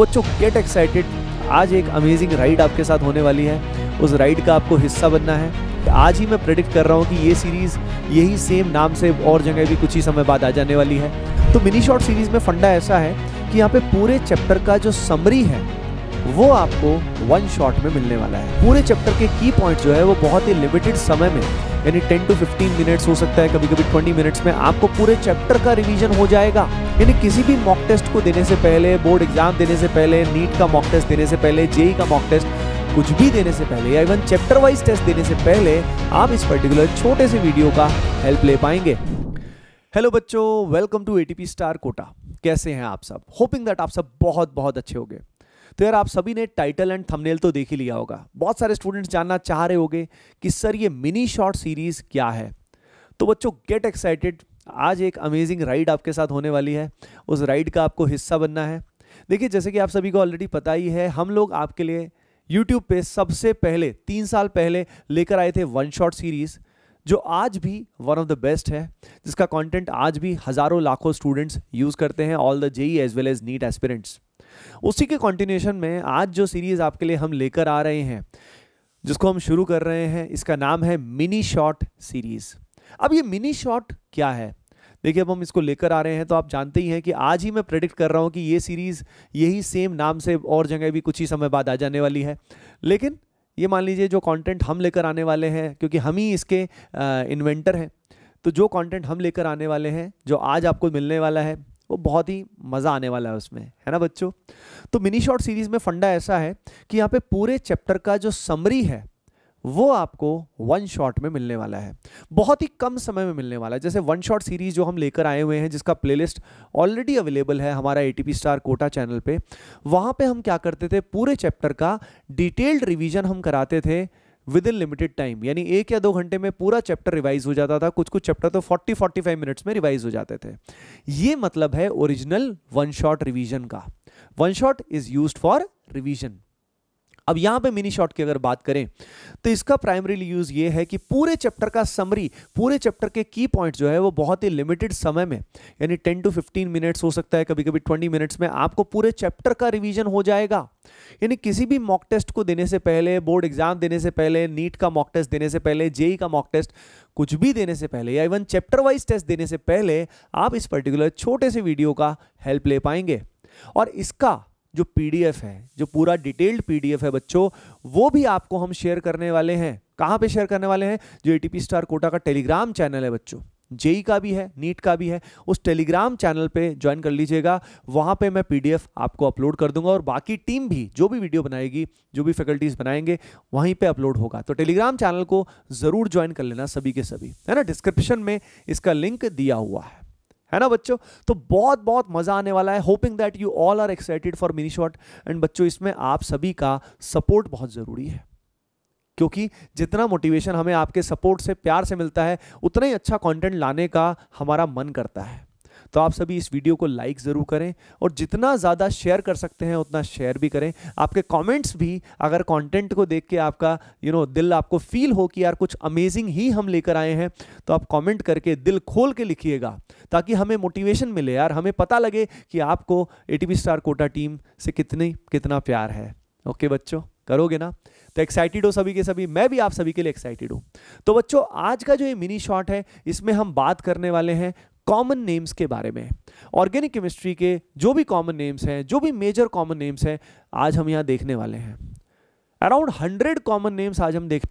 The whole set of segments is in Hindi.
बच्चों गेट एक्साइटेड आज एक अमेजिंग राइड आपके साथ होने वाली है उस राइड का आपको हिस्सा बनना है आज ही मैं प्रेडिक्ट कर रहा हूँ कि ये सीरीज़ यही सेम नाम से और जगह भी कुछ ही समय बाद आ जाने वाली है तो मिनी शॉर्ट सीरीज़ में फंडा ऐसा है कि यहाँ पे पूरे चैप्टर का जो समरी है वो आपको वन शॉट में मिलने वाला है पूरे चैप्टर के की पॉइंट जो है वो बहुत ही लिमिटेड समय में यानी 10 टू 15 मिनट्स हो सकता है कभी कभी 20 मिनट्स में आपको पूरे चैप्टर का रिवीजन हो जाएगा यानी किसी भी मॉक टेस्ट को देने से पहले बोर्ड एग्जाम देने से पहले नीट का मॉक टेस्ट देने से पहले जेई e e का मॉक टेस्ट कुछ भी देने से पहले या इवन चैप्टर वाइज टेस्ट देने से पहले आप इस पर्टिकुलर छोटे से वीडियो का हेल्प ले पाएंगे हेलो बच्चों welcome to ATP star Kota कैसे हैं आप सब होपिंग दैट आप सब बहुत बहुत अच्छे हो तो यार आप सभी ने टाइटल एंड थंबनेल तो देख ही लिया होगा बहुत सारे स्टूडेंट्स जानना चाह रहे होंगे कि सर ये मिनी शॉर्ट सीरीज क्या है तो बच्चों गेट एक्साइटेड आज एक अमेजिंग राइड आपके साथ होने वाली है उस राइड का आपको हिस्सा बनना है देखिए जैसे कि आप सभी को ऑलरेडी पता ही है हम लोग आपके लिए यूट्यूब पे सबसे पहले तीन साल पहले लेकर आए थे वन शॉट सीरीज़ जो आज भी वन ऑफ द बेस्ट है जिसका कंटेंट आज भी हज़ारों लाखों स्टूडेंट्स यूज़ करते हैं all the JEE as well as NEET aspirants उसी के कॉन्टिन्यूशन में आज जो सीरीज़ आपके लिए हम लेकर आ रहे हैं जिसको हम शुरू कर रहे हैं इसका नाम है मिनी शॉट सीरीज़ अब ये मिनी शॉट क्या है देखिए अब हम इसको लेकर आ रहे हैं तो आप जानते ही हैं कि आज ही मैं प्रेडिक्ट कर रहा हूं कि ये सीरीज़ यही सेम नाम से और जगह भी कुछ ही समय बाद आ जाने वाली है लेकिन ये मान लीजिए जो कंटेंट हम लेकर आने वाले हैं क्योंकि हम ही इसके इन्वेंटर हैं तो जो कंटेंट हम लेकर आने वाले हैं जो आज आपको मिलने वाला है वो बहुत ही मज़ा आने वाला है उसमें है ना बच्चों तो मिनी शॉर्ट सीरीज़ में फंडा ऐसा है कि यहाँ पे पूरे चैप्टर का जो समरी है वो आपको वन शॉट में मिलने वाला है बहुत ही कम समय में मिलने वाला है जैसे वन शॉट सीरीज जो हम लेकर आए हुए हैं जिसका प्लेलिस्ट ऑलरेडी अवेलेबल है हमारा ए स्टार कोटा चैनल पे वहाँ पे हम क्या करते थे पूरे चैप्टर का डिटेल्ड रिवीजन हम कराते थे विद इन लिमिटेड टाइम यानी एक या दो घंटे में पूरा चैप्टर रिवाइज हो जाता था कुछ कुछ चैप्टर तो 40 45 मिनट्स में रिवाइज हो जाते थे ये मतलब है ओरिजिनल वन शॉट रिवीजन का one shot is used for revision अब यहां पे मिनी शॉट की अगर बात करें तो इसका प्राइमरीली यूज ये है कि पूरे चैप्टर का समरी पूरे चैप्टर के की पॉइंट जो है वो बहुत ही लिमिटेड समय में यानी टेन टू फिफ्टीन मिनट्स हो सकता है कभी कभी ट्वेंटी मिनट्स में आपको पूरे चैप्टर का रिविजन हो जाएगा यानी किसी भी मॉक टेस्ट को देने से पहले बोर्ड एग्जाम देने से पहले नीट का मॉक टेस्ट देने से पहले जेई e e का मॉक टेस्ट कुछ भी देने से पहले या इवन चैप्टर वाइज टेस्ट देने से पहले आप इस पर्टिकुलर छोटे से वीडियो का हेल्प ले पाएंगे और इसका जो पीडीएफ है जो पूरा डिटेल्ड पीडीएफ है बच्चों वो भी आपको हम शेयर करने वाले हैं कहाँ पे शेयर करने वाले हैं जो एटीपी स्टार कोटा का टेलीग्राम चैनल है बच्चों जेई e e का भी है नीट का भी है उस टेलीग्राम चैनल पे ज्वाइन कर लीजिएगा वहाँ पे मैं पीडीएफ आपको अपलोड कर दूंगा और बाकी टीम भी जो भी वीडियो बनाएगी जो भी फैकल्टीज़ बनाएंगे वहीं पे अपलोड होगा तो टेलीग्राम चैनल को ज़रूर ज्वाइन कर लेना सभी के सभी है ना डिस्क्रिप्शन में इसका लिंक दिया हुआ है है ना बच्चों तो बहुत बहुत मज़ा आने वाला है hoping that you all are excited for mini shot and बच्चों इसमें आप सभी का सपोर्ट बहुत ज़रूरी है क्योंकि जितना मोटिवेशन हमें आपके सपोर्ट से प्यार से मिलता है उतना ही अच्छा कंटेंट लाने का हमारा मन करता है तो आप सभी इस वीडियो को लाइक ज़रूर करें और जितना ज़्यादा शेयर कर सकते हैं उतना शेयर भी करें आपके कॉमेंट्स भी अगर कॉन्टेंट को देख के आपका यू नो दिल आपको फील हो कि यार कुछ अमेजिंग ही हम लेकर आए हैं तो आप कॉमेंट करके दिल खोल के लिखिएगा ताकि हमें मोटिवेशन मिले यार हमें पता लगे कि आपको ए स्टार कोटा टीम से कितनी कितना प्यार है ओके बच्चों करोगे ना तो एक्साइटेड हो सभी के सभी मैं भी आप सभी के लिए एक्साइटेड हूँ तो बच्चों आज का जो ये मिनी शॉट है इसमें हम बात करने वाले हैं कॉमन नेम्स के बारे में ऑर्गेनिक केमिस्ट्री के जो भी कॉमन नेम्स हैं जो भी मेजर कॉमन नेम्स हैं आज हम यहाँ देखने वाले हैं अराउंड हंड्रेड कॉमन नेम्स आज हम देख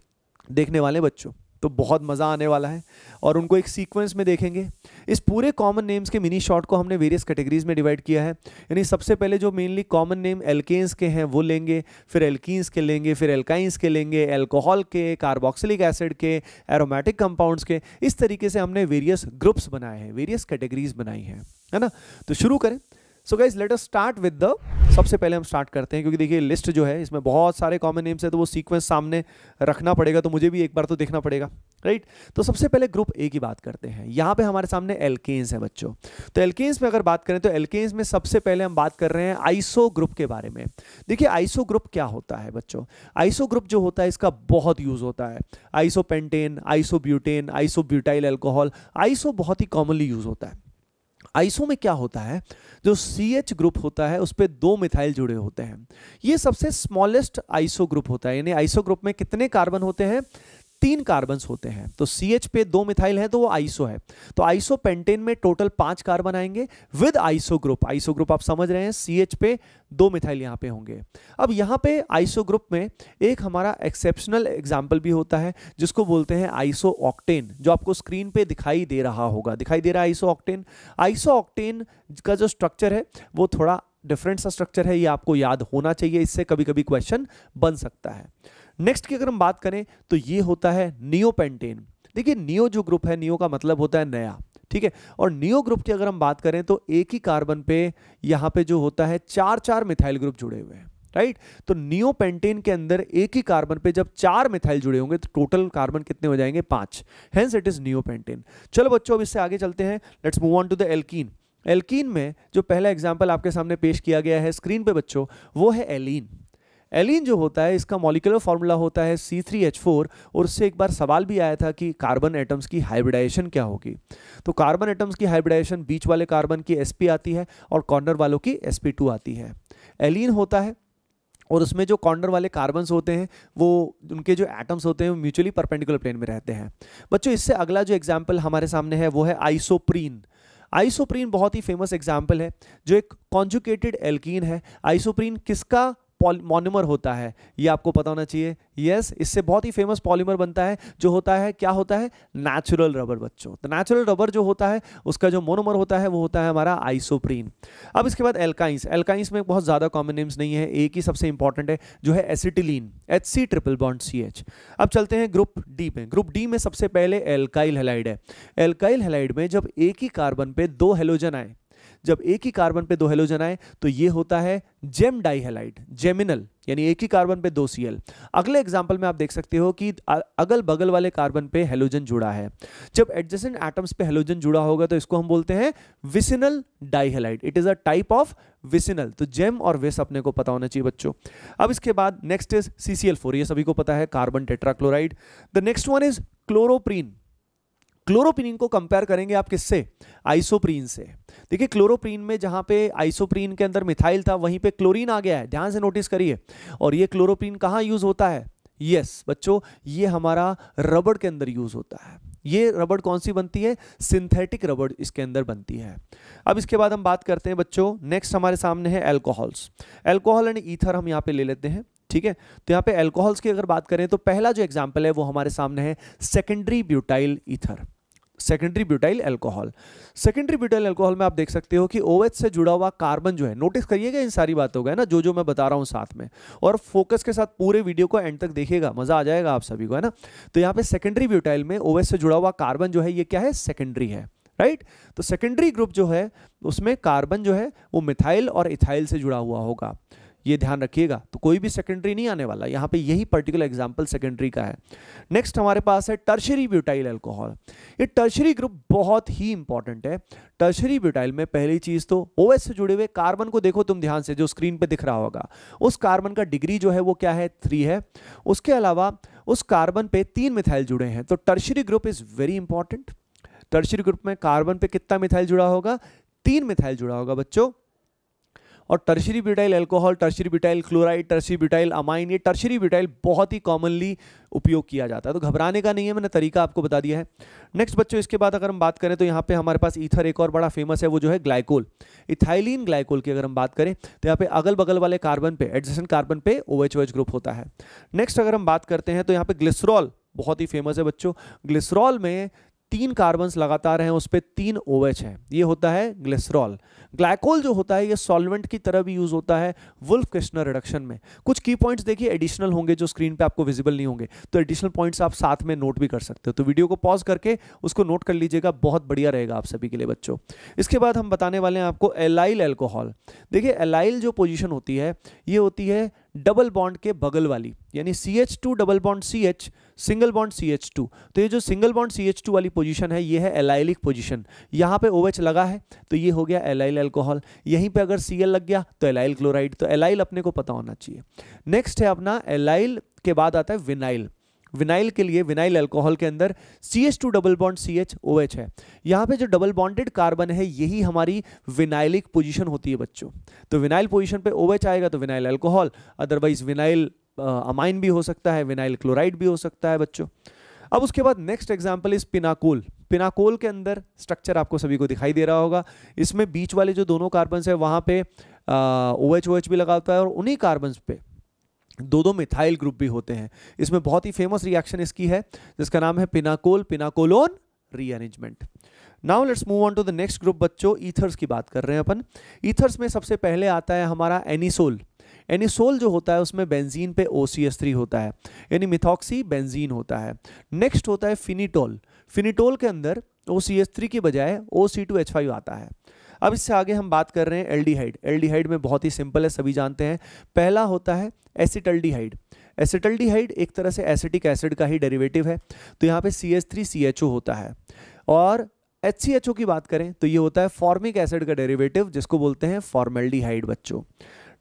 देखने वाले बच्चों तो बहुत मज़ा आने वाला है और उनको एक सीक्वेंस में देखेंगे इस पूरे कॉमन नेम्स के मिनी शॉट को हमने वेरियस कैटेगरीज में डिवाइड किया है यानी सबसे पहले जो मेनली कॉमन नेम एल्केन्स के हैं वो लेंगे फिर एल्कीन्स के लेंगे फिर एल्काइंस के लेंगे एल्कोहल के कार्बोक्सिलिक एसिड के एरोमेटिक कंपाउंड्स के इस तरीके से हमने वेरियस ग्रुप्स बनाए हैं वेरियस कैटेगरीज बनाई हैं है ना तो शुरू करें so guys let us start with the सबसे पहले हम स्टार्ट करते हैं क्योंकि देखिए लिस्ट जो है इसमें बहुत सारे कॉमन नेम्स है तो वो सीक्वेंस सामने रखना पड़ेगा तो मुझे भी एक बार तो देखना पड़ेगा राइट तो सबसे पहले ग्रुप ए की बात करते हैं यहाँ पे हमारे सामने एल्केन्स है बच्चों तो एल्केन्स में अगर बात करें तो एल्केन्स में सबसे पहले हम बात कर रहे हैं आइसो ग्रुप के बारे में देखिए आइसो ग्रुप क्या होता है बच्चों आइसो ग्रुप जो होता है इसका बहुत यूज होता है iso pentane iso butane iso butyl alcohol iso बहुत ही कॉमनली यूज होता है आइसो में क्या होता है जो सी एच ग्रुप होता है उस पर दो मिथाइल जुड़े होते हैं ये सबसे स्मॉलेस्ट आइसो ग्रुप होता है यानी आइसो ग्रुप में कितने कार्बन होते हैं तीन कार्बन होते हैं तो सी एच पे दो मिथाइल है तो वो आइसो है तो आइसो पेंटेन में टोटल पांच कार्बन आएंगे with iso group iso group आप समझ रहे हैं सी एच पे दो मिथाइल यहां पे होंगे अब यहां पे आइसो ग्रुप में एक हमारा एक्सेप्शनल एग्जाम्पल भी होता है जिसको बोलते हैं आइसो ऑक्टेन जो आपको स्क्रीन पे दिखाई दे रहा होगा दिखाई दे रहा है आइसो ऑक्टेन आइसो ऑक्टेन का जो स्ट्रक्चर है वो थोड़ा डिफरेंट सा स्ट्रक्चर है ये आपको याद होना चाहिए इससे कभी कभी क्वेश्चन बन सकता है नेक्स्ट की अगर हम बात करें तो ये होता है नियोपेंटेन देखिए नियो जो ग्रुप है नियो का मतलब होता है नया ठीक है और नियो ग्रुप की अगर हम बात करें तो एक ही कार्बन पे यहाँ पे जो होता है चार चार मिथाइल ग्रुप जुड़े हुए हैं राइट तो नियो पेंटेन के अंदर एक ही कार्बन पे जब चार मिथाइल जुड़े होंगे तो टोटल कार्बन कितने हो जाएंगे पांच hence it is neo pentane चलो बच्चों अब इससे आगे चलते हैं let's move on to the alkene alkene में जो पहला एग्जाम्पल आपके सामने पेश किया गया है स्क्रीन पे बच्चों वो है एलिन एलिन जो होता है इसका मॉलिकुलर फॉर्मूला होता है सी थ्री एच फोर और उससे एक बार सवाल भी आया था कि कार्बन एटम्स की हाइब्रिडाइजेशन क्या होगी तो कार्बन एटम्स की हाइब्रिडाइजेशन बीच वाले कार्बन की एस आती है और कॉर्नर वालों की एस आती है एलिन होता है और उसमें जो कॉर्नर वाले कार्बन्स होते हैं वो उनके जो एटम्स होते हैं वो म्यूचुअली परपेंडिकुलर प्लेन में रहते हैं बच्चों इससे अगला जो एग्जाम्पल हमारे सामने है वो है आइसोप्रीन आइसोप्रीन बहुत ही फेमस एग्जाम्पल है जो एक कॉन्जुकेटेड एल्कीन है आइसोप्रीन किसका मोनोमर होता है ये आपको पता होना चाहिए यस इससे बहुत ही फेमस पॉलीमर बनता है जो होता है क्या होता है नेचुरल रबर बच्चों तो नेचुरल रबर जो होता है उसका जो मोनोमर होता है वो होता है हमारा आइसोप्रीन अब इसके बाद एल्काइंस एल्काइंस में बहुत ज़्यादा कॉमन नेम्स नहीं है एक ही सबसे इंपॉर्टेंट है जो है acetylene H C triple bond C H अब चलते हैं ग्रुप डी में ग्रुप डी में सबसे पहले एल्काइल हेलाइड है एल्काइल हेलाइड में जब एक ही कार्बन पे दो हेलोजन आए जब एक ही कार्बन पे दो हेलोजन आए तो ये होता है जेम डाइहेलाइड जेमिनल यानी एक ही कार्बन पे दो सी अगले एग्जाम्पल में आप देख सकते हो कि अगल बगल वाले कार्बन पे हेलोजन जुड़ा है जब एडजेसेंट एटम्स पे हेलोजन जुड़ा होगा तो इसको हम बोलते हैं vicinal dihalide it is a type of vicinal तो जेम और विस अपने को पता होना चाहिए बच्चों अब इसके बाद नेक्स्ट इज सीसीएल ये सभी को पता है carbon tetrachloride the next one is chloroprene chloroprene को कंपेयर करेंगे आप किससे आइसोप्रीन से देखिए क्लोरोप्रीन में जहां पे आइसोप्रीन के अंदर मिथाइल था वहीं पे क्लोरीन आ गया है ध्यान से नोटिस करिए और ये क्लोरोप्रीन कहाँ यूज़ होता है यस बच्चों ये हमारा रबड़ के अंदर यूज़ होता है ये रबड़ कौन सी बनती है सिंथेटिक रबड़ इसके अंदर बनती है अब इसके बाद हम बात करते हैं बच्चों नेक्स्ट हमारे सामने है एल्कोहल्स एल्कोहल एंड ईथर हम यहाँ पे ले लेते हैं ठीक है तो यहाँ पे एल्कोहल्स की अगर बात करें तो पहला जो एग्जाम्पल है वो हमारे सामने है secondary butyl ether secondary butyl alcohol secondary butyl alcohol में आप देख सकते हो कि ओएच से जुड़ा हुआ कार्बन जो है नोटिस करिएगा इन सारी बातों का है ना जो जो मैं बता रहा हूँ साथ में और फोकस के साथ पूरे वीडियो को एंड तक देखिएगा मजा आ जाएगा आप सभी को है ना तो यहाँ पे सेकेंडरी ब्यूटाइल में ओवेस से जुड़ा हुआ कार्बन जो है ये क्या है सेकेंडरी है राइट तो सेकेंडरी ग्रुप जो है उसमें कार्बन जो है वो मिथाइल और इथाइल से जुड़ा हुआ होगा ये ध्यान रखिएगा तो कोई भी सेकेंडरी नहीं आने वाला यहाँ पे यही पर्टिकुलर एग्जाम्पल सेकेंडरी का है नेक्स्ट हमारे पास है टर्शरी ब्यूटाइल एल्कोहल ये टर्शरी ग्रुप बहुत ही इंपॉर्टेंट है टर्शरी ब्यूटाइल में पहली चीज तो ओ से जुड़े हुए कार्बन को देखो तुम ध्यान से जो स्क्रीन पर दिख रहा होगा उस कार्बन का डिग्री जो है वो क्या है थ्री है उसके अलावा उस कार्बन पे तीन मिथाइल जुड़े हैं तो tertiary group is very important tertiary group में कार्बन पे कितना मिथाइल जुड़ा होगा तीन मिथाइल जुड़ा होगा बच्चों और tertiary butyl alcohol tertiary butyl chloride tertiary butyl amine ये टर्शरी ब्यूटाइल बहुत ही कॉमनली उपयोग किया जाता है तो घबराने का नहीं है मैंने तरीका आपको बता दिया है नेक्स्ट बच्चों इसके बाद अगर हम बात करें तो यहाँ पे हमारे पास ईथर एक और बड़ा फेमस है वो जो है ग्लाइकोल इथाइलिन ग्लाइकोल की अगर हम बात करें तो यहाँ पे अगल बगल वाले कार्बन पे एडजेसेंट कार्बन पे एच ग्रुप होता है नेक्स्ट अगर हम बात करते हैं तो यहाँ पे ग्लिसरॉल बहुत ही फेमस है बच्चों ग्लिसरॉल में तीन कार्बन लगातार हैं उस पर तीन ओ OH हैं ये होता है ग्लेसरॉल ग्लाइकोल जो होता है ये सॉल्वेंट की तरह भी यूज होता है वुल्फ क्रिश्नर रिडक्शन में कुछ की पॉइंट्स देखिए एडिशनल होंगे जो स्क्रीन पे आपको विजिबल नहीं होंगे तो एडिशनल पॉइंट्स आप साथ में नोट भी कर सकते हो तो वीडियो को पॉज करके उसको नोट कर लीजिएगा बहुत बढ़िया रहेगा आप सभी के लिए बच्चों इसके बाद हम बताने वाले हैं आपको एलाइल एल्कोहल देखिए एलाइल जो पोजिशन होती है ये होती है डबल बॉन्ड के बगल वाली यानी C H two double bond C H single bond C H two तो ये जो single bond C H two वाली पोजीशन है ये है एलाइलिक पोजीशन यहाँ पे ओ OH लगा है तो ये हो गया एलाइल एल्कोहल यहीं पे अगर सी एल लग गया तो एलाइल क्लोराइड तो एलाइल अपने को पता होना चाहिए नेक्स्ट है अपना एलाइल के बाद आता है विनाइल विनाइल के लिए विनाइल अल्कोहल के अंदर C H two double bond C H O H है यहाँ पे जो डबल बॉन्डेड कार्बन है यही हमारी विनाइलिक पोजीशन होती है बच्चों तो विनाइल पोजीशन पे ओ OH आएगा तो vinyl alcohol otherwise vinyl amine भी हो सकता है विनाइल क्लोराइड भी हो सकता है बच्चों अब उसके बाद next example is pinacol pinacol के अंदर स्ट्रक्चर आपको सभी को दिखाई दे रहा होगा इसमें बीच वाले जो दोनों कार्बन है वहाँ पे ओ एच ओ एच भी लगा होता है और उन्हीं कार्बन पे दो दो मिथाइल ग्रुप भी होते हैं इसमें बहुत ही फेमस रिएक्शन इसकी है जिसका नाम है pinacol pinacolone rearrangement now let's move on to the next group बच्चों ईथर्स की बात कर रहे हैं अपन ईथर्स में सबसे पहले आता है हमारा एनिसोल एनिसोल जो होता है उसमें बेंजीन पे ओ होता है यानी मिथॉक्सी बेंजीन होता है नेक्स्ट होता है फिनिटोल फिनिटोल के अंदर ओ की बजाय ओ आता है अब इससे आगे हम बात कर रहे हैं एल्डिहाइड एल्डिहाइड में बहुत ही सिंपल है सभी जानते हैं पहला होता है एसिटल्डिहाइड एसिटल्डिहाइड एक तरह से एसिटिक एसिड का ही डेरिवेटिव है तो यहाँ पे C H three C H O होता है और एच सी एच ओ की बात करें तो ये होता है फॉर्मिक एसिड का डेरिवेटिव जिसको बोलते हैं फॉर्मेल्डिहाइड बच्चों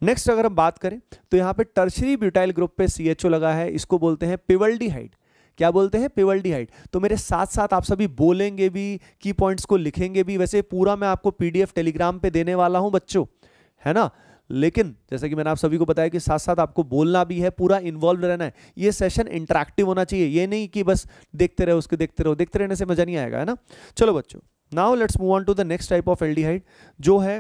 नेक्स्ट अगर हम बात करें तो यहाँ पे टर्शरी ब्यूटाइल ग्रुप पे सी एच ओ लगा है इसको बोलते हैं पिवल्डिहाइड क्या बोलते हैं हाइट तो मेरे साथ साथ आप सभी बोलेंगे भी की पॉइंट्स को लिखेंगे भी वैसे पूरा मैं आपको पीडीएफ टेलीग्राम पे देने वाला हूं बच्चों है ना लेकिन जैसा कि मैंने आप सभी को बताया कि साथ साथ आपको बोलना भी है पूरा इन्वॉल्व रहना है ये सेशन इंटरेक्टिव होना चाहिए ये नहीं कि बस देखते रहो उसके देखते रहो देखते रहने से मजा नहीं आएगा है ना चलो बच्चों now let's move on to the next type of aldehyde जो है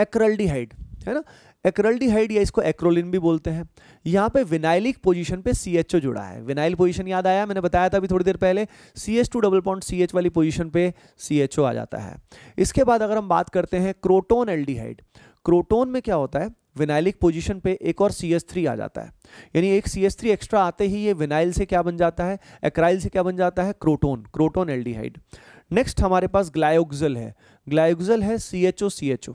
एक्रेल्डिहाइड है ना एक्रोल्डिहाइड या इसको एक्रोलिन भी बोलते हैं यहाँ पे विनाइलिक पोजीशन पे सी एच ओ जुड़ा है विनाइल पोजीशन याद आया मैंने बताया था अभी थोड़ी देर पहले C H two double point C H वाली पोजीशन पे सी एच ओ आ जाता है इसके बाद अगर हम बात करते हैं क्रोटोन एल्डिहाइड क्रोटोन में क्या होता है विनाइलिक पोजीशन पे एक और सी एस थ्री आ जाता है यानी एक सी एस थ्री एक्स्ट्रा आते ही ये विनाइल से क्या बन जाता है एक्राइल से क्या बन जाता है क्रोटोन क्रोटोन एल्डिहाइड नेक्स्ट हमारे पास ग्लायोक्जल है ग्लायोक्जल है C H O C H O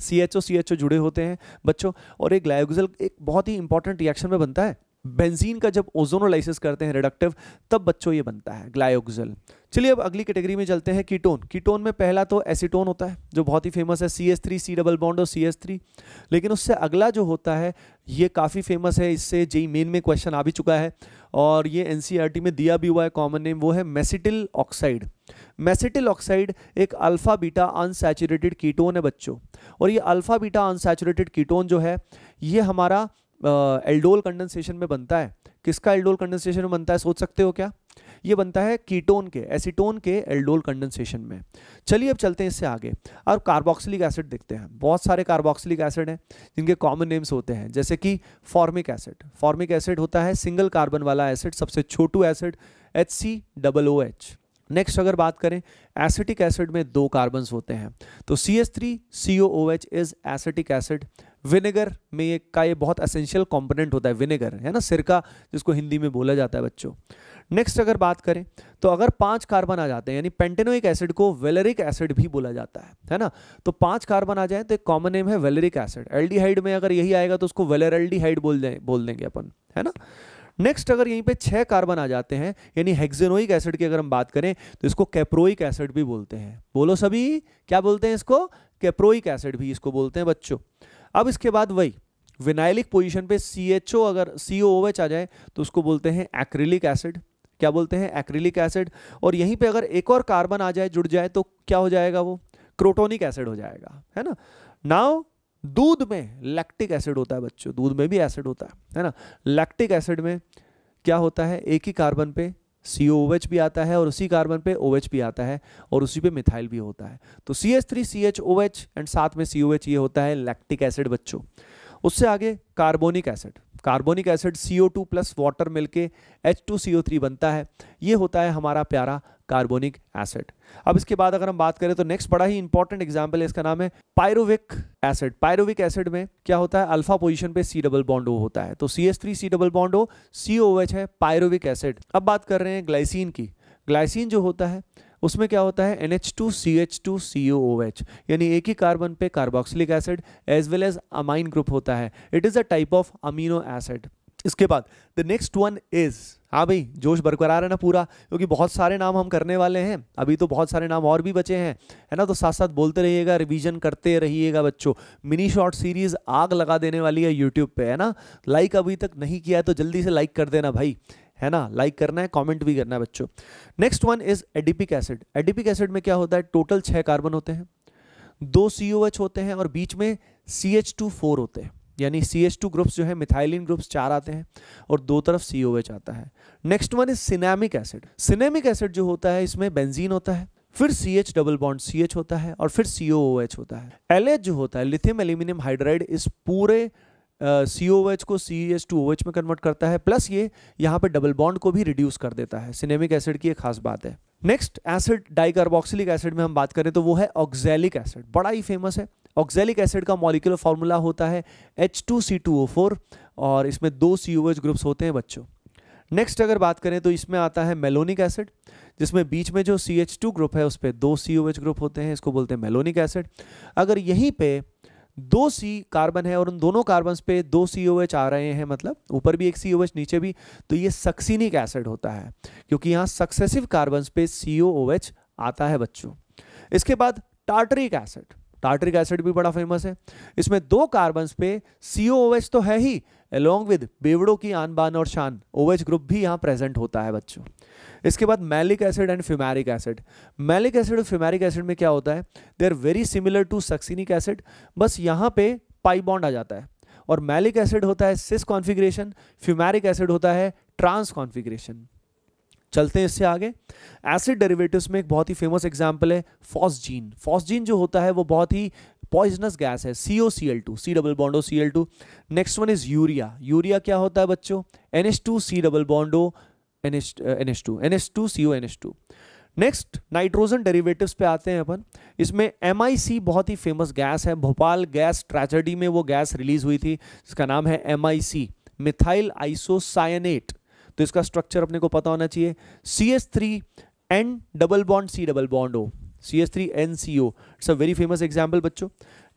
C H O C H O जुड़े होते हैं बच्चों और एक ग्लायोगल एक बहुत ही इंपॉर्टेंट रिएक्शन में बनता है बेंजीन का जब ओजोनोलाइसिस करते हैं रिडक्टिव तब बच्चों ये बनता है ग्लायोक्सल चलिए अब अगली कैटेगरी में चलते हैं कीटोन कीटोन में पहला तो एसीटोन होता है जो बहुत ही फेमस है C S three C double bond और सी एस थ्री लेकिन उससे अगला जो होता है ये काफ़ी फेमस है इससे जेई मेन में क्वेश्चन आ भी चुका है और ये एन e में दिया भी हुआ है कॉमन नेम वो है मेसिटिल ऑक्साइड मैसेटिल ऑक्साइड एक अल्फ़ा बीटा अनसेचुरेटेड कीटोन है बच्चों और ये अल्फ़ा बीटा अनसेचुरेटेड कीटोन जो है ये हमारा एल्डोल कंडेंसेशन में बनता है किसका एल्डोल कंडेंसेशन में बनता है सोच सकते हो क्या ये बनता है कीटोन के एसीटोन के एल्डोल कंडेंसेशन में चलिए अब चलते हैं इससे आगे और कार्बोक्सिलिक एसिड देखते हैं बहुत सारे कार्बोक्सिलिक एसिड हैं जिनके कॉमन नेम्स होते हैं जैसे कि फॉर्मिक एसिड फॉर्मिक एसिड होता है सिंगल कार्बन वाला एसिड सबसे छोटू acid H C double O H next अगर बात करें एसिटिक एसिड में दो कार्बन होते हैं तो C S three C O O H is acetic acid vinegar में ये का ये बहुत असेंशियल कंपोनेंट होता है विनेगर है ना सिरका जिसको हिंदी में बोला जाता है बच्चों नेक्स्ट अगर बात करें तो अगर पांच कार्बन आ जाते हैं यानी पेंटेनोइक एसिड को वेलरिक एसिड भी बोला जाता है है ना तो पांच कार्बन आ जाए तो एक कॉमन नेम है वेलरिक एसिड एल्डिहाइड में अगर यही आएगा तो उसको वेलर एल्डिहाइड बोल दें बोल देंगे अपन है ना नेक्स्ट अगर यहीं पे छह कार्बन आ जाते हैं यानी हेक्जेनोइक एसिड की अगर हम बात करें तो इसको कैप्रोइक एसिड भी बोलते हैं बोलो सभी क्या बोलते हैं इसको कैप्रोइक एसिड भी इसको बोलते हैं बच्चों अब इसके बाद वही विनाइलिक पोजिशन पे सी अगर सी आ जाए तो उसको बोलते हैं एक्रिलिक एसिड क्या बोलते हैं एक्रिलिक एसिड और यहीं पे अगर एक और कार्बन आ जाए जुड़ जाए तो क्या हो जाएगा वो क्रोटोनिक एसिड हो जाएगा है ना नाउ दूध में लैक्टिक एसिड होता है बच्चों दूध में भी एसिड होता है है ना लैक्टिक एसिड में क्या होता है एक ही कार्बन पे सी ओ एच भी आता है और उसी कार्बन पे ओ एच भी आता है और उसी पे मिथाइल भी होता है तो C H three C H O H and साथ में सी ओ एच ये होता है लैक्टिक एसिड बच्चों उससे आगे carbonic acid carbonic acid CO2 plus water मिलके थ्री बनता है ये होता है हमारा प्यारा कार्बोनिक एसिड अब इसके बाद अगर हम बात करें तो नेक्स्ट बड़ा ही इंपॉर्टेंट एग्जाम्पल है इसका नाम है पायरोविक एसिड पायरोविक एसिड में क्या होता है अल्फा पोजीशन पे सी डबल बॉन्ड ओ होता है तो C S three C double bond O C O H है पायरोविक एसिड अब बात कर रहे हैं ग्लाइसिन की ग्लाइसिन जो होता है उसमें क्या होता है N H two C H two C O O H यानी एक ही कार्बन पे carboxylic acid as well as amine group होता है it is a type of amino acid इसके बाद द नेक्स्ट वन इज हाँ भाई जोश बरकरार है ना पूरा क्योंकि बहुत सारे नाम हम करने वाले हैं अभी तो बहुत सारे नाम और भी बचे हैं है ना तो साथ साथ बोलते रहिएगा रिवीजन करते रहिएगा बच्चों मिनी शॉर्ट सीरीज आग लगा देने वाली है यूट्यूब पे है ना लाइक अभी तक नहीं किया है तो जल्दी से लाइक कर देना भाई है ना लाइक like करना है कमेंट भी करना है बच्चों next one is adipic acid adipic acid में क्या होता है टोटल छह कार्बन होते हैं दो सी होते हैं और बीच में सी होते हैं यानी सी एच टू ग्रुप्स जो है मिथाइलिन ग्रुप्स चार आते हैं और दो तरफ सी ओ एच आता है next one is cinnamic acid cinnamic acid जो होता है इसमें बेंजीन होता है फिर C H double bond C H होता है और फिर सी ओ एच होता है एल एच जो होता है लिथियम एल्यूमिनियम हाइड्राइड इस पूरे सी ओ एच को C H two O H में कन्वर्ट करता है प्लस ये यहाँ पे डबल बॉन्ड को भी रिड्यूस कर देता है सिनेमिक एसिड की एक खास बात है नेक्स्ट एसिड डाइकार्बोक्सिलिक एसिड में हम बात करें तो वो है ऑक्जेलिक एसिड बड़ा ही फेमस है ऑक्जेलिक एसिड का मॉलिकुलर फार्मूला होता है H two C two O four और इसमें दो सी ओ एच ग्रुप्स होते हैं बच्चों नेक्स्ट अगर बात करें तो इसमें आता है मेलोनिक एसिड जिसमें बीच में जो सी एच टू ग्रुप है उस पर दो सी ओ एच ग्रुप होते हैं इसको बोलते हैं मेलोनिक एसिड अगर यहीं पर दो सी कार्बन है और उन दोनों कार्बन पे दो सी आ रहे हैं मतलब ऊपर भी एक सी नीचे भी तो ये सक्सीनिक एसिड होता है क्योंकि यहाँ सक्सेसिव कार्बन पे सी आता है बच्चों इसके बाद टार्टरिक एसिड टार्टरिक एसिड भी बड़ा फेमस है इसमें दो कार्बन पे सी तो है ही अलोंग विद बेवड़ों की आन बान और शान ओवेज ग्रुप भी यहाँ प्रेजेंट होता है बच्चों इसके बाद maleic acid and fumaric acid maleic acid और फ्यूमैरिक एसिड में क्या होता है they are very similar to succinic acid बस यहाँ पे पाई बॉन्ड आ जाता है और मैलिक एसिड होता है सिस कॉन्फिग्रेशन फ्यूमैरिक एसिड होता है ट्रांस कॉन्फिग्रेशन चलते हैं इससे आगे एसिड डेरिवेटिव्स में एक बहुत ही फेमस एग्जांपल है फॉस्जीन फॉस्जीन जो होता है वो बहुत ही पॉइजनस गैस है C O C L two C double bond O C L two next one is urea urea क्या होता है बच्चों N H two C double bond O N H N H two N H two C O N H two next nitrogen derivatives पे आते हैं अपन इसमें एम आई सी बहुत ही फेमस गैस है भोपाल गैस ट्रेजेडी में वो गैस रिलीज हुई थी इसका नाम है M I C methyl isocyanate तो इसका स्ट्रक्चर अपने को पता होना चाहिए C S three N double bond C double bond O C S three N C O it's a very famous example बच्चों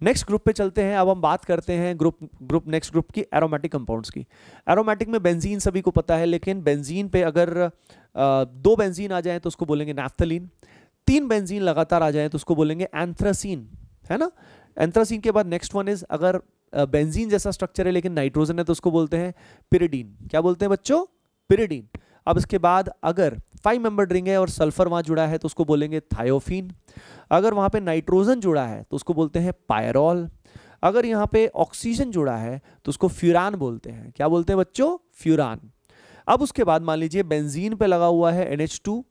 नेक्स्ट ग्रुप पे चलते हैं अब हम बात करते हैं ग्रुप ग्रुप नेक्स्ट ग्रुप की एरोमेटिक कंपाउंड्स की एरोमेटिक में बेंजीन सभी को पता है लेकिन बेंजीन पे अगर आ, दो बेंजीन आ जाए तो उसको बोलेंगे नैफ्थलीन तीन बेंजीन लगातार आ जाए तो उसको बोलेंगे एंथ्रासीन है ना एंथ्रासीन के बाद नेक्स्ट वन इज अगर बेंजीन जैसा स्ट्रक्चर है लेकिन नाइट्रोजन है तो उसको बोलते हैं पिरिडीन क्या बोलते हैं बच्चों पिरिडीन अब इसके बाद अगर फाइव मेंबर रिंग है और सल्फर वहां जुड़ा है तो उसको बोलेंगे थायोफिन अगर वहां पे नाइट्रोजन जुड़ा है तो उसको बोलते हैं पायरॉल अगर यहाँ पे ऑक्सीजन जुड़ा है तो उसको फ्यूरान बोलते हैं क्या बोलते हैं बच्चों फ्यूरान अब उसके बाद मान लीजिए बेंजीन पे लगा हुआ है NH2 two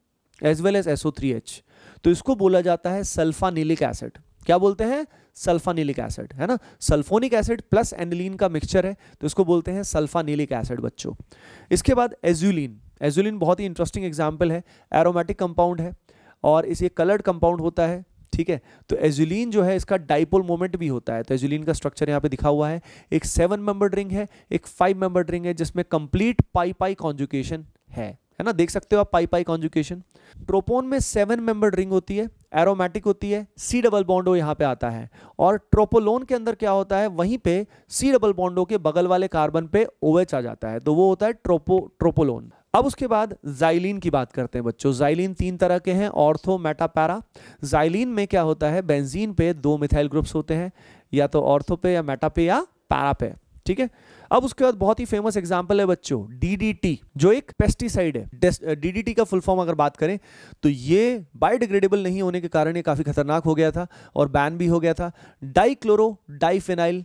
as well as S O three H तो इसको बोला जाता है सल्फानीलिक एसिड क्या बोलते हैं सल्फानीलिक एसिड है ना सल्फोनिक एसिड प्लस एनिलीन का मिक्सचर है तो इसको बोलते हैं सल्फानीलिक एसिड बच्चों इसके बाद एजुलिन एजुलिन बहुत ही इंटरेस्टिंग एग्जाम्पल है एरोमेटिक कंपाउंड है और इसे कलर्ड कंपाउंड होता है ठीक है तो एजुलिन जो है इसका डाइपोल मोमेंट भी होता है तो एजुलिन का स्ट्रक्चर यहाँ पे दिखा हुआ है एक सेवन मेंबर रिंग है एक फाइव मेंबर रिंग है जिसमें कंप्लीट पाई पाई कॉन्जुकेशन है है ना देख सकते हो आप पाई पाई कॉन्जुकेशन ट्रोपोन में सेवन मेंबर रिंग होती है एरोमेटिक होती है सी डबल बॉन्डो यहाँ पे आता है और ट्रोपोलोन के अंदर क्या होता है वहीं पे सी डबल बॉन्डो के बगल वाले कार्बन पे ओ OH आ जाता है तो वो होता है ट्रोपो ट्रोपोलोन अब उसके बाद जाइलिन की बात करते हैं बच्चों जाइलिन तीन तरह के हैं ऑर्थो मेटापैरा जाइलिन में क्या होता है बेंजीन पे दो मिथाइल ग्रुप्स होते हैं या तो ऑर्थो पे या मेटा पे या पैरा पे ठीक है अब उसके बाद बहुत ही फेमस एग्जाम्पल है बच्चों डीडीटी जो एक पेस्टिसाइड है डीडीटी का फुल फॉर्म अगर बात करें तो ये बायोडिग्रेडेबल नहीं होने के कारण ये काफ़ी खतरनाक हो गया था और बैन भी हो गया था डाइक्लोरो डाइफेनाइल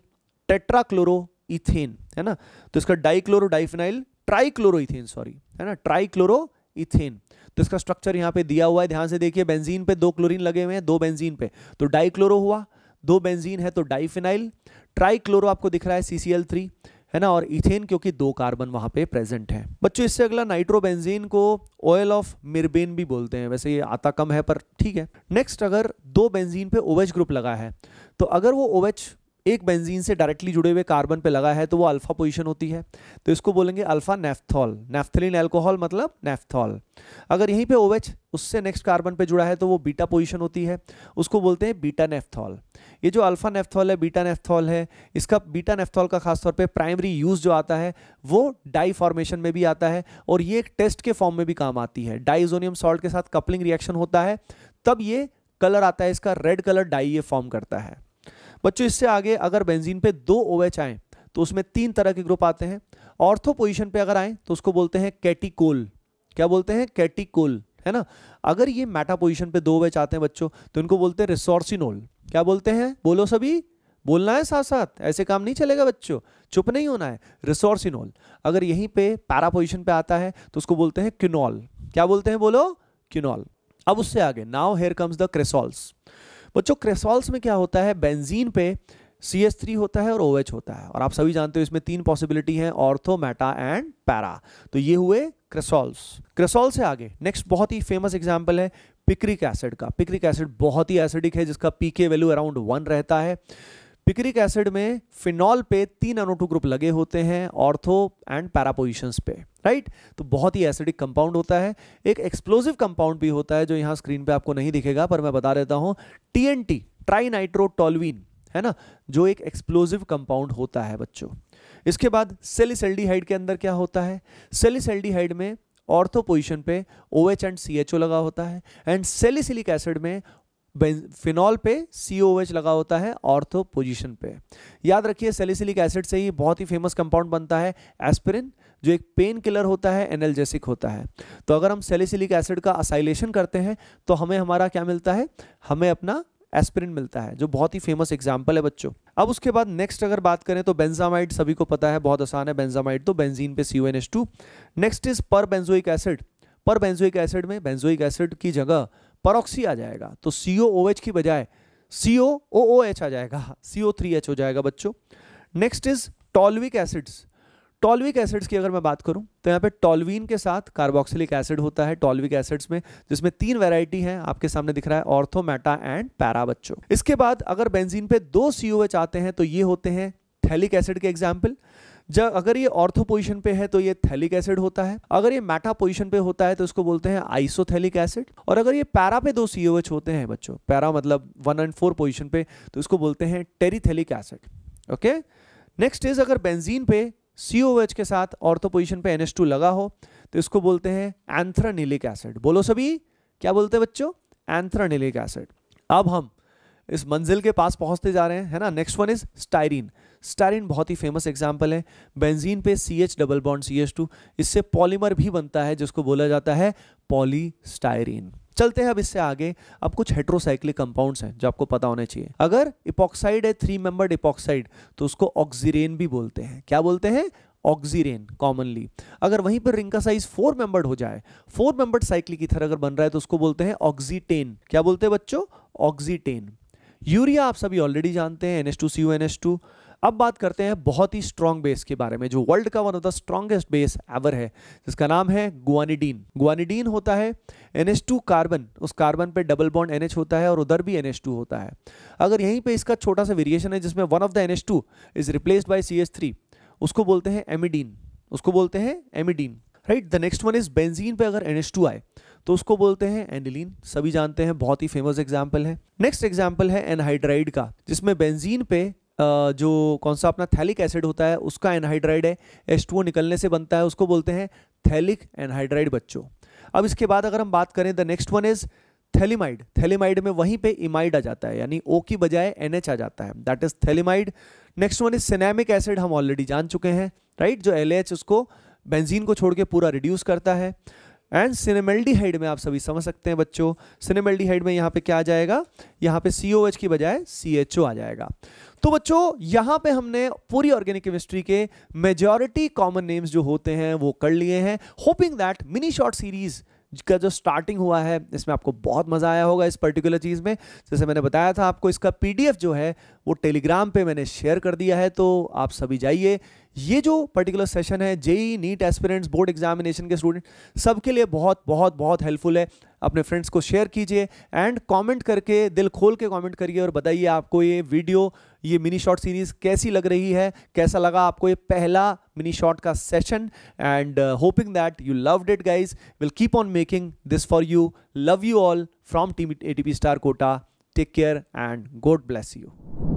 टेट्राक्लोरो इथेन है ना तो इसका डाइक्लोरो डाइफेनाइल ट्राइक्लोरो सॉरी है ना ट्राई क्लोरो इथेन तो इसका स्ट्रक्चर यहाँ पे दिया हुआ है ध्यान से देखिए बेंजीन पे दो क्लोरीन लगे हुए हैं दो बेंजीन पे तो डाइक्लोरो हुआ दो बेंजीन है तो डाइफिनाइल ट्राइक्लोरो आपको दिख रहा है सी है ना और इथेन क्योंकि दो कार्बन वहां पे प्रेजेंट है बच्चों इससे अगला नाइट्रोबेंजीन को ऑयल ऑफ मिर्बेन भी बोलते हैं वैसे ये आता कम है पर ठीक है नेक्स्ट अगर दो बेंजीन पे ओवेज ग्रुप लगा है तो अगर वो ओवेज एक बेंजीन से डायरेक्टली जुड़े हुए कार्बन पे लगा है तो वो अल्फा पोजीशन होती है तो इसको बोलेंगे अल्फा नेफ्थॉल नेफ्थलिन अल्कोहल मतलब नेफ्थॉल अगर यहीं पे ओवेच उससे नेक्स्ट कार्बन पे जुड़ा है तो वो बीटा पोजीशन होती है उसको बोलते हैं बीटा नेफ्थॉल ये जो अल्फा नेफ्थॉल है बीटा नेफ्थॉल है इसका बीटा नेफ्थॉल का खासतौर पर प्राइमरी यूज़ जो आता है वो डाई फॉर्मेशन में भी आता है और ये एक टेस्ट के फॉर्म में भी काम आती है डाइजोनियम सॉल्ट के साथ कपलिंग रिएक्शन होता है तब ये कलर आता है इसका रेड कलर डाई ये फॉर्म करता है बच्चों इससे आगे अगर बेंजीन पे दो ओ एच आए तो उसमें तीन तरह के ग्रुप आते हैं ऑर्थो पोजिशन पे अगर आए तो उसको बोलते हैं कैटिकोल क्या बोलते हैं कैटिकोल है ना अगर ये मेटा पोजिशन पे दो बैच आते हैं बच्चों तो इनको बोलते हैं रिसोर्सिनोल क्या बोलते हैं बोलो सभी बोलना है साथ साथ ऐसे काम नहीं चलेगा बच्चों चुप नहीं होना है रिसोर्सिनोल अगर यहीं पे पैरा पोजिशन पे आता है तो उसको बोलते हैं क्यूनॉल क्या बोलते हैं बोलो क्यूनॉल अब उससे आगे now here comes the cresols बच्चों क्रेसॉल्स में क्या होता है बेंजीन पे सी एस थ्री होता है और ओ OH होता है और आप सभी जानते हो इसमें तीन पॉसिबिलिटी हैं ऑर्थो मेटा एंड पैरा तो ये हुए क्रेसॉल्स क्रेसॉल से आगे नेक्स्ट बहुत ही फेमस एग्जाम्पल है पिक्रिक एसिड का पिक्रिक एसिड बहुत ही एसिडिक है जिसका पी के वैल्यू अराउंड वन रहता है पिक्रिक एसिड में फिनॉल पे तीन अनोटू ग्रुप लगे होते हैं ऑर्थो एंड पैरा पे राइट तो बहुत ही एसिडिक कंपाउंड होता है एक एक्सप्लोजिव कंपाउंड भी होता है जो यहां स्क्रीन पे आपको नहीं दिखेगा पर मैं बता देता हूं टीएनटी ट्राइनाइट्रोटोलवीन है ना जो एक एक्सप्लोजिव कंपाउंड होता है बच्चों इसके बाद सेलिसल्डिहाइड के अंदर क्या होता है सेलिसल्डिहाइड में ऑर्थो पोजिशन पे ओ OH एंड सी लगा होता है एंड सेलिसिलिक एसिड में फिनॉल पे सी लगा होता है ऑर्थो पोजिशन पे याद रखिए सेलिसिलिक एसिड से ही बहुत ही फेमस कंपाउंड बनता है एस्पिरिन जो एक पेन किलर होता है एनर्जेसिक होता है तो अगर हम सेलिसिलिक एसिड का असाइलेशन करते हैं तो हमें हमारा क्या मिलता है हमें अपना एस्पिरिन मिलता है जो बहुत ही फेमस एग्जाम्पल है बच्चों अब उसके बाद नेक्स्ट अगर बात करें तो बेंजामाइड सभी को पता है बहुत आसान है बेंजामाइड तो बेंजीन पे C next is perbenzoic acid perbenzoic acid में बेंजोइक एसिड की जगह परोक्सी आ जाएगा तो सी की बजाय सी ओ ओ एच आ जाएगा सी ओ थ्री एच हो जाएगा बच्चों next is toluic acids toluic acids की अगर मैं बात करूं तो यहाँ पे टॉलवीन के साथ कार्बोक्सिलिक एसिड होता है टॉलविक एसिड्स में जिसमें तीन वैरायटी है आपके सामने दिख रहा है ऑर्थोमेटा एंड पैरा बच्चों इसके बाद अगर बेंजीन पे दो सी आते हैं तो ये होते हैं थैलिक एसिड के एग्जाम्पल जब अगर ये ऑर्थो पोजिशन पे है तो ये थैलिक एसिड होता है अगर ये मैटा पोजिशन पे होता है तो उसको बोलते हैं आइसोथैलिक एसिड और अगर ये पैरा पे दो सी होते हैं बच्चों पैरा मतलब वन एंड फोर पोजिशन पे तो इसको बोलते हैं terephthalic acid okay next is अगर बेंजीन पे सी के साथ ऑर्थो पोजिशन पे एन लगा हो तो इसको बोलते हैं एंथ्रानिलिक एसिड बोलो सभी क्या बोलते हैं बच्चों एंथ्रानिलिक एसिड अब हम इस मंजिल के पास पहुंचते जा रहे हैं है ना next one is styrene styrene बहुत ही फेमस एग्जाम्पल है बेंजीन पे C H double bond C H two इससे पॉलीमर भी बनता है जिसको बोला जाता है पॉलीस्टाइरिन चलते हैं अब इससे आगे अब कुछ हेट्रोसाइक्लिक कंपाउंड्स हैं जो आपको पता होने चाहिए अगर इपॉक्साइड है थ्री मेंबर्ड इपॉक्साइड तो उसको ऑक्सीरेन भी बोलते हैं क्या बोलते हैं ऑक्सीरेन कॉमनली अगर वहीं पर रिंग का साइज फोर मेंबर्ड हो जाए फोर मेंबर्ड साइक्लिक ईथर अगर बन रहा है तो उसको बोलते हैं ऑक्सीटेन क्या बोलते हैं बच्चों ऑक्सीटेन यूरिया आप सभी ऑलरेडी जानते हैं N S two C U N S two अब बात करते हैं बहुत ही स्ट्रॉन्ग बेस के बारे में जो वर्ल्ड का one of the strongest base ever है जिसका नाम है गुआनिडीन गुआनिडीन होता है एन कार्बन उस कार्बन पे डबल बॉन्ड एन होता है और उधर भी एन होता है अगर यहीं पे इसका छोटा सा वेरिएशन है जिसमें one of the N is replaced by C उसको बोलते हैं एमिडीन उसको बोलते हैं amidine right the next one is benzene पे अगर एन आए तो उसको बोलते हैं एनिलीन सभी जानते हैं बहुत ही फेमस एग्जाम्पल है नेक्स्ट एग्जाम्पल है एनहाइड्राइड का जिसमें बेंजीन पे जो कौन सा अपना थैलिक एसिड होता है उसका एनहाइड्राइड है एस निकलने से बनता है उसको बोलते हैं थैलिक एनहाइड्राइड बच्चों अब इसके बाद अगर हम बात करें the next one is phthalimide phthalimide में वहीं पे इमाइड आ जाता है यानी ओ की बजाय एन आ जाता है that is phthalimide next one is cinnamic acid हम ऑलरेडी जान चुके हैं राइट right? जो एल उसको बेंजीन को छोड़ के पूरा रिड्यूस करता है एंड सिनेमेल्डिहाइड में आप सभी समझ सकते हैं बच्चों सिनेमेल्डिहाइड में यहाँ पे क्या आ जाएगा यहाँ पे सी ओ एच की बजाय सी एच ओ आ जाएगा तो बच्चों यहाँ पे हमने पूरी ऑर्गेनिक केमिस्ट्री के मेजॉरिटी कॉमन नेम्स जो होते हैं वो कर लिए हैं hoping that mini short series का जो स्टार्टिंग हुआ है इसमें आपको बहुत मज़ा आया होगा इस पर्टिकुलर चीज़ में जैसे मैंने बताया था आपको इसका पीडीएफ जो है वो टेलीग्राम पे मैंने शेयर कर दिया है तो आप सभी जाइए ये जो पर्टिकुलर सेशन है JEE NEET aspirants board examination के स्टूडेंट सबके लिए बहुत बहुत बहुत हेल्पफुल है अपने फ्रेंड्स को शेयर कीजिए एंड कमेंट करके दिल खोल के कमेंट करिए और बताइए आपको ये वीडियो ये मिनी शॉर्ट सीरीज़ कैसी लग रही है कैसा लगा आपको ये पहला मिनी शॉर्ट का session and hoping that you love it guys will keep on making this for you love you all from team A star Kota take care and God bless you